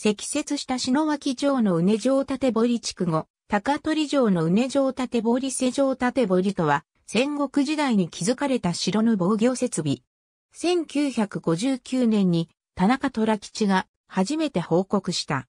積雪した篠脇城の梅城縦堀地区後、高取城の梅城縦堀瀬城縦堀とは、戦国時代に築かれた城の防御設備。1959年に田中虎吉が初めて報告した。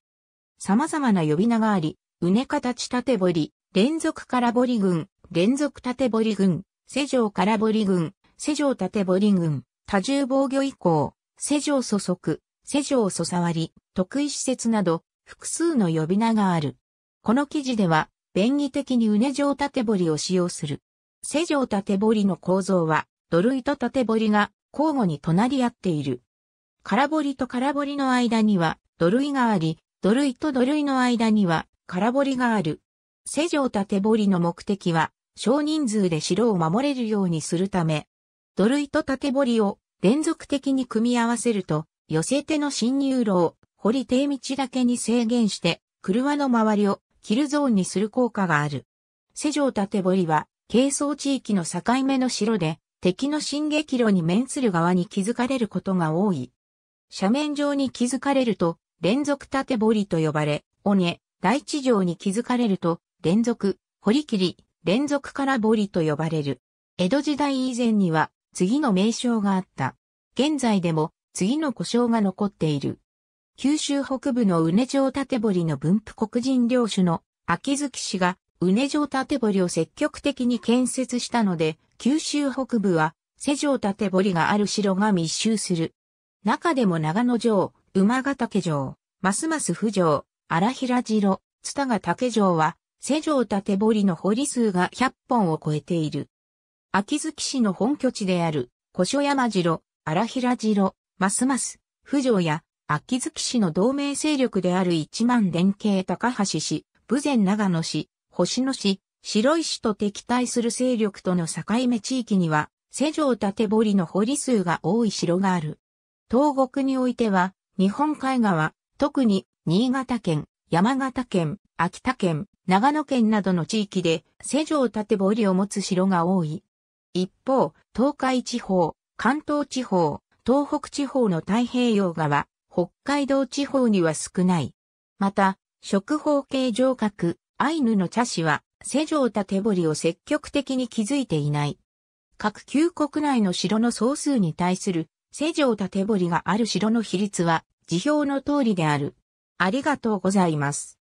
様々な呼び名があり、うね形縦堀、連続空堀群、連続縦堀群、世城空堀群、世城縦堀群、多重防御以降、世城祖則、施錠そさわり、得意施設など、複数の呼び名がある。この記事では、便宜的にうね状縦堀を使用する。施錠縦堀の構造は、土塁と縦堀が交互に隣り合っている。空堀と空堀の間には土塁があり、土塁と土塁の間には空堀がある。施錠縦堀の目的は、少人数で城を守れるようにするため、土塁と縦堀を連続的に組み合わせると、寄せ手の侵入路を掘り手道だけに制限して、車の周りをキルゾーンにする効果がある。施錠縦堀は、軽装地域の境目の城で、敵の進撃路に面する側に気づかれることが多い。斜面上に気づかれると、連続縦堀と呼ばれ、尾根、大地上に気づかれると、連続、堀切り、連続から堀と呼ばれる。江戸時代以前には、次の名称があった。現在でも、次の故障が残っている。九州北部の宇根城縦堀の分布黒人領主の秋月氏が宇根城縦堀を積極的に建設したので、九州北部は世城縦堀がある城が密集する。中でも長野城、馬ヶ岳城、ますます府城、荒平城、津田ヶ岳城は、世城縦堀の堀数が100本を超えている。秋月市の本拠地である、古書山城、荒平城、ますます、浮上や、秋月市の同盟勢力である一万連携高橋市、武前長野市、星野市、白石と敵対する勢力との境目地域には、世城縦堀の堀数が多い城がある。東国においては、日本海側、特に新潟県、山形県、秋田県、長野県などの地域で、世城縦堀を持つ城が多い。一方、東海地方、関東地方、東北地方の太平洋側、北海道地方には少ない。また、食方形上角、アイヌの茶師は、世上縦堀を積極的に築いていない。各旧国内の城の総数に対する、世上縦堀がある城の比率は、辞表の通りである。ありがとうございます。